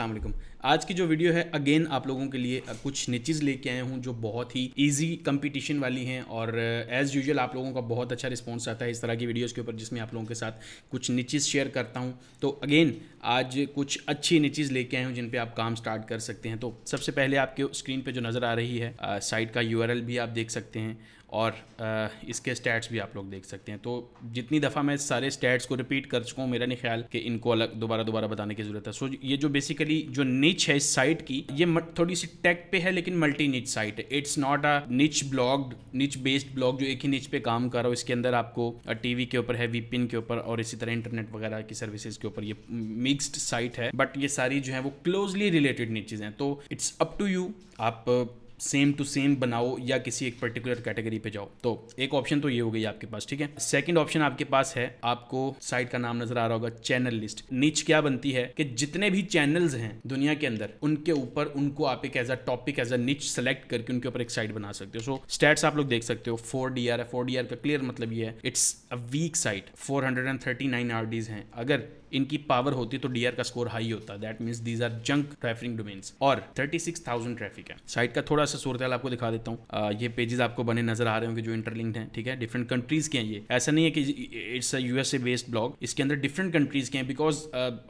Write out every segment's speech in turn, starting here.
असलम आज की जो वीडियो है अगेन आप लोगों के लिए कुछ निचिज लेके आए हूँ जो बहुत ही ईजी कंपटीशन वाली हैं और एज़ uh, यूजल आप लोगों का बहुत अच्छा रिस्पॉन्स आता है इस तरह की वीडियोज़ के ऊपर जिसमें आप लोगों के साथ कुछ निचिज शेयर करता हूँ तो अगेन आज कुछ अच्छी निचिज लेके आए हूँ जिन पर आप काम स्टार्ट कर सकते हैं तो सबसे पहले आपके स्क्रीन पर जो नज़र आ रही है साइट uh, का यू भी आप देख सकते हैं और इसके स्टैट्स भी आप लोग देख सकते हैं तो जितनी दफ़ा मैं सारे स्टैट्स को रिपीट कर चुका हूँ मेरा नहीं ख्याल कि इनको अलग दोबारा दोबारा बताने की ज़रूरत है सो ये जो बेसिकली जो निच है इस साइट की ये थोड़ी सी टेक पे है लेकिन मल्टी निच साइट है इट्स नॉट अ निच ब्लॉग्ड निच बेस्ड ब्लॉग जो एक ही निच पे काम कर रहा हो इसके अंदर आपको टी के ऊपर है वीपिन के ऊपर और इसी तरह इंटरनेट वगैरह की सर्विसेज के ऊपर ये मिक्सड साइट है बट ये सारी जो है वो क्लोजली रिलेटेड निचेज हैं तो इट्स अप टू यू आप सेम टू सेम बनाओ या किसी एक पर्टिकुलर कैटेगरी पे जाओ तो एक ऑप्शन तो ये हो गई आपके पास ठीक है सेकंड ऑप्शन आपके पास है आपको साइट का नाम नजर आ रहा होगा चैनल लिस्ट नीच क्या बनती है कि जितने भी चैनल्स हैं दुनिया के अंदर उनके ऊपर उनको आप एक as a topic as a niche select करके उनके ऊपर एक साइट बना सकते हो सो स्टेट्स आप लोग देख सकते हो four D R four D R का क्लियर मतलब ये है it's a weak site four hundred and thirty nine R Ds हैं अगर इनकी पावर होती तो डीआर का स्कोर हाई होता that means these are junk traffic domains और 36,000 ट्रैफिक है साइट का थोड़ा थोड़ा सा सूरत आपको दिखा देता हूँ ये पेजेस आपको बने नजर आ रहे होंगे जो इंटरलिंक्ड हैं ठीक है डिफरेंट कंट्रीज के हैं ये ऐसा नहीं है कि it's a USA based blog इसके अंदर डिफरेंट कंट्रीज के हैं बिकॉज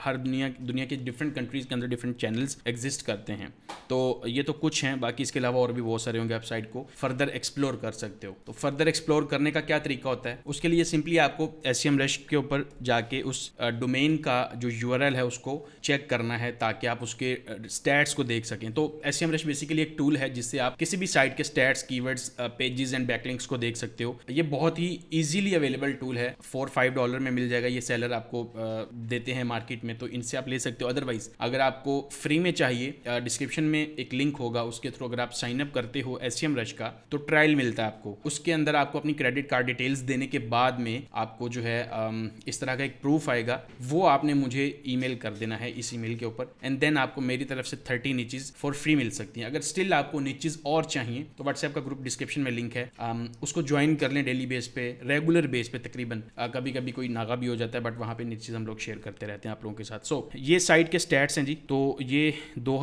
हर दुनिया दुनिया के डिफरेंट कंट्रीज के अंदर डिफरेंट चैनल्स एग्जिस्ट करते हैं तो ये तो कुछ हैं बाकी इसके अलावा और भी बहुत सारे होंगे वेबसाइट को फर्दर एक्सप्लोर कर सकते हो तो फर्दर एक्सप्लोर करने का क्या तरीका होता है उसके लिए सिंपली आपको एस सी एम रेस्ट के ऊपर जाके उस डोमेन का जो यू है उसको चेक करना है ताकि आप उसके स्टैट्स को देख सकें तो S C M rest basically एक टूल है जिस जिससे आप किसी भी साइट के stats keywords pages and backlinks को देख सकते हो ये बहुत ही इजीली अवेलेबल टूल है फोर फाइव डॉलर में मिल जाएगा ये सेलर आपको uh, देते हैं मार्केट में तो इनसे आप ले सकते हो अदरवाइज अगर आपको फ्री में चाहिए डिस्क्रिप्शन uh, में एक लिंक होगा उसके थ्रू अगर आप साइन अप करते हो एस रश e का तो ट्रायल मिलता है आपको उसके अंदर आपको अपनी क्रेडिट कार्ड डिटेल्स देने के बाद में आपको जो है um, इस तरह का एक प्रूफ आएगा वो आपने मुझे ईमेल कर देना है इस ईमेल के ऊपर एंड देन आपको मेरी तरफ से थर्टी नीचेज फॉर फ्री मिल सकती है अगर स्टिल आपको एक चीज़ और चाहिए तो व्हाट्सएप का ग्रुप डिस्क्रिप्शन में लिंक है आम, um, उसको ज्वाइन कर लें डेली बेस पे रेगुलर बेस पे तकरीबन uh, कभी कभी कोई नागा भी हो जाता है बट वहाँ पे चीज़ हम लोग शेयर करते रहते हैं आप लोगों के साथ सो so, ये साइट के स्टैट्स हैं जी तो ये दो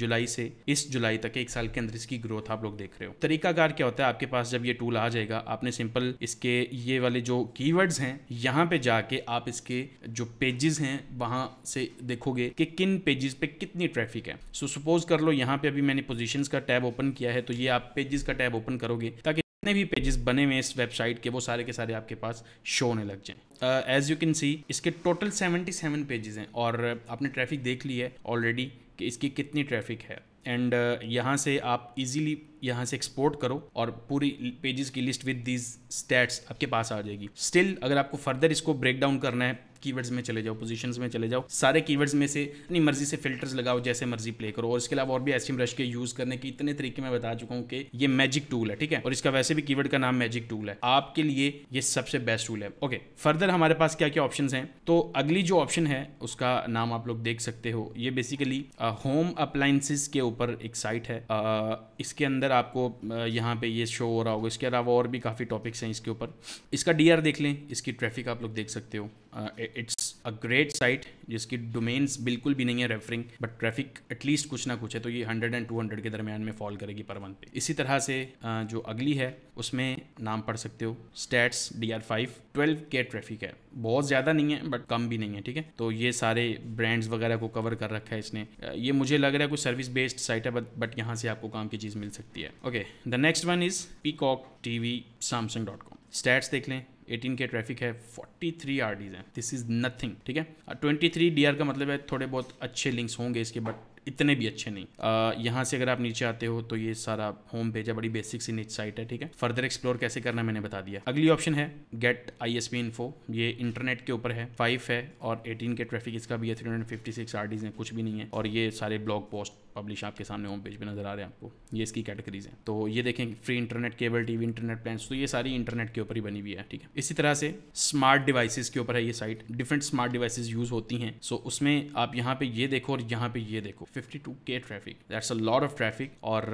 जुलाई से इस जुलाई तक एक साल के अंदर इसकी ग्रोथ आप लोग देख रहे हो तरीकाकार क्या होता है आपके पास जब ये टूल आ जाएगा आपने सिंपल इसके ये वाले जो कीवर्ड्स हैं यहाँ पे जाके आप इसके जो पेजेस हैं वहां से देखोगे कि किन पेजेस पे कितनी ट्रैफिक है सो so, सपोज कर लो यहाँ पे अभी मैंने पोजिशन का टैब ओपन किया है तो ये आप पेजेस का टैब ओपन करोगे ताकि जितने भी पेजेस बने हुए इस वेबसाइट के वो सारे के सारे आपके पास शो होने लग जाएँ एज यू कैन सी इसके टोटल 77 पेजेस हैं और आपने ट्रैफिक देख ली है ऑलरेडी कि इसकी कितनी ट्रैफिक है एंड uh, यहाँ से आप इजीली यहाँ से एक्सपोर्ट करो और पूरी पेजेस की लिस्ट विद दीज स्टैट्स आपके पास आ जाएगी स्टिल अगर आपको फर्दर इसको ब्रेक डाउन करना है कीवर्ड्स में चले जाओ पोजीशंस में चले जाओ सारे कीवर्ड्स में से अपनी मर्जी से फिल्टर्स लगाओ जैसे मर्जी प्ले करो और इसके अलावा और भी एस्टीम ब्रश के यूज करने के इतने तरीके मैं बता चुका हूँ कि ये मैजिक टूल है ठीक है और इसका वैसे भी कीवर्ड का नाम मैजिक टूल है आपके लिए ये सबसे बेस्ट टूल है ओके फर्दर हमारे पास क्या क्या ऑप्शन है तो अगली जो ऑप्शन है उसका नाम आप लोग देख सकते हो ये बेसिकली होम अप्लाइंसिस के ऊपर एक साइट है आ, इसके अंदर आपको यहाँ पे ये शो हो रहा होगा इसके अलावा और भी काफ़ी टॉपिक्स हैं इसके ऊपर इसका डी देख लें इसकी ट्रैफिक आप लोग देख सकते हो इट्स अ ग्रेट साइट जिसकी डोमेन्स बिल्कुल भी नहीं है रेफरिंग बट ट्रैफिक एटलीस्ट कुछ ना कुछ है तो ये हंड्रेड एंड टू हंड्रेड के दरमियान में फॉल करेगी पर मंथ पे इसी तरह से जो अगली है उसमें नाम पढ़ सकते हो stats D R five twelve K traffic है बहुत ज़्यादा नहीं है बट कम भी नहीं है ठीक है तो ये सारे ब्रांड्स वगैरह को कवर कर रखा है इसने ये मुझे लग रहा है कुछ सर्विस बेस्ड साइट है बट यहाँ से आपको काम की चीज़ मिल सकती है okay the next one is cock T V Samsung dot com stats देख लें एटीन के ट्रैफिक है फोर्टी थ्री आर डीज हैं दिस इज नथिंग ठीक है ट्वेंटी थ्री डी आर का मतलब है थोड़े बहुत अच्छे लिंक्स होंगे इसके बट इतने भी अच्छे नहीं यहाँ से अगर आप नीचे आते हो तो ये सारा होम पेज है बड़ी बेसिक सी साइट है ठीक है फर्दर एक्सप्लोर कैसे करना मैंने बता दिया अगली ऑप्शन है get I S P info ये इंटरनेट के ऊपर है फाइव है और एटीन के ट्रैफिक इसका भी है three hundred fifty six R Ds हैं कुछ भी नहीं है और ये सारे ब्लॉग पोस्ट पब्लिश आपके सामने होम पेज पर नजर आ रहे हैं आपको ये इसकी कैटेगरीज हैं तो ये देखें free internet cable TV internet plan तो ये सारी इंटरनेट के ऊपर ही बनी हुई है ठीक है इसी तरह से स्मार्ट डिवाइसेस के ऊपर है ये site different smart device use होती हैं सो उसमें आप यहाँ पे ये देखो और यहाँ पे ये देखो 52k traffic that's a lot of traffic और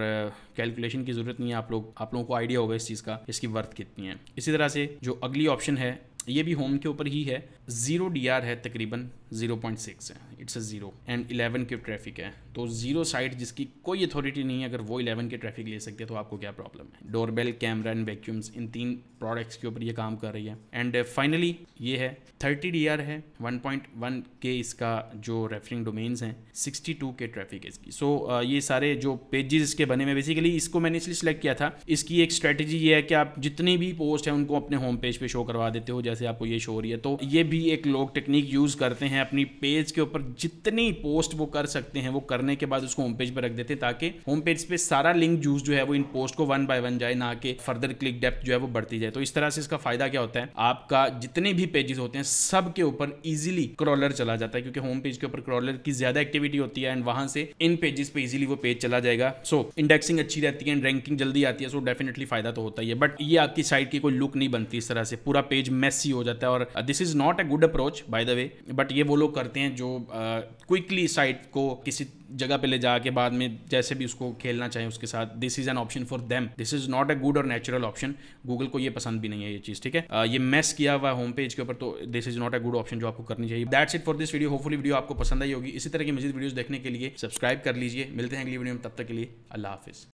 कैलकुलेशन uh, की ज़रूरत नहीं है आप लोग आप लोगों को आइडिया होगा इस चीज़ का इसकी वर्थ कितनी है इसी तरह से जो अगली ऑप्शन है ये भी होम के ऊपर ही है ज़ीरो डी है तकरीबन जीरो पॉइंट सिक्स है it's a zero and eleven K traffic है तो ज़ीरो साइट जिसकी कोई अथॉरिटी नहीं है अगर वो इलेवन के ट्रैफिक ले सकते हैं तो आपको क्या प्रॉब्लम है डोरबेल कैमरा एंड वैक्यूम्स इन तीन प्रोडक्ट्स के ऊपर ये काम कर रही है एंड फाइनली uh, ये है थर्टी डी है वन पॉइंट वन के इसका जो रेफरिंग डोमेन्स हैं सिक्सटी टू के ट्रैफिक है इसकी सो so, uh, ये सारे जो पेजेस इसके बने हुए बेसिकली इसको मैंने इसलिए सिलेक्ट किया था इसकी एक स्ट्रैटेजी ये है कि आप जितनी भी पोस्ट है उनको अपने होम पेज पे शो करवा देते हो जैसे आपको ये शो हो रही है तो ये भी एक लोग टेक्निक यूज़ करते हैं हैं अपनी पेज के ऊपर जितनी पोस्ट वो कर सकते हैं वो करने के बाद उसको होम पेज पर रख देते हैं ताकि होम पेज पे सारा लिंक जूस जो है वो इन पोस्ट को वन बाय वन जाए ना कि फर्दर क्लिक डेप्थ जो है वो बढ़ती जाए तो इस तरह से इसका फायदा क्या होता है आपका जितने भी पेजेस होते हैं सबके ऊपर इजिली क्रॉलर चला जाता है क्योंकि होम पेज के ऊपर क्रॉलर की ज्यादा एक्टिविटी होती है एंड वहां से इन पेजेस पे इजिली वो पेज चला जाएगा सो इंडेक्सिंग अच्छी रहती है एंड रैंकिंग जल्दी आती है सो डेफिनेटली फायदा तो होता ही है बट ये आपकी साइट की कोई लुक नहीं बनती इस तरह से पूरा पेज मैसी हो जाता है और this is not a good approach by the way but ये वो लोग करते हैं जो क्विकली साइट को किसी जगह पे ले जाके बाद में जैसे भी उसको खेलना चाहे उसके साथ this is an option for them this is not a good और नेचुरल ऑप्शन गूगल को ये पसंद भी नहीं है ये चीज़ ठीक है uh, ये मेस किया हुआ होम पेज के ऊपर तो this is not a good option जो आपको करनी चाहिए that's it for this video hopefully video आपको पसंद आई होगी इसी तरह की मजीद वीडियोज़ देखने के लिए सब्सक्राइब कर लीजिए मिलते हैं अगली वीडियो में तब तक के लिए अल्लाह हाफिज़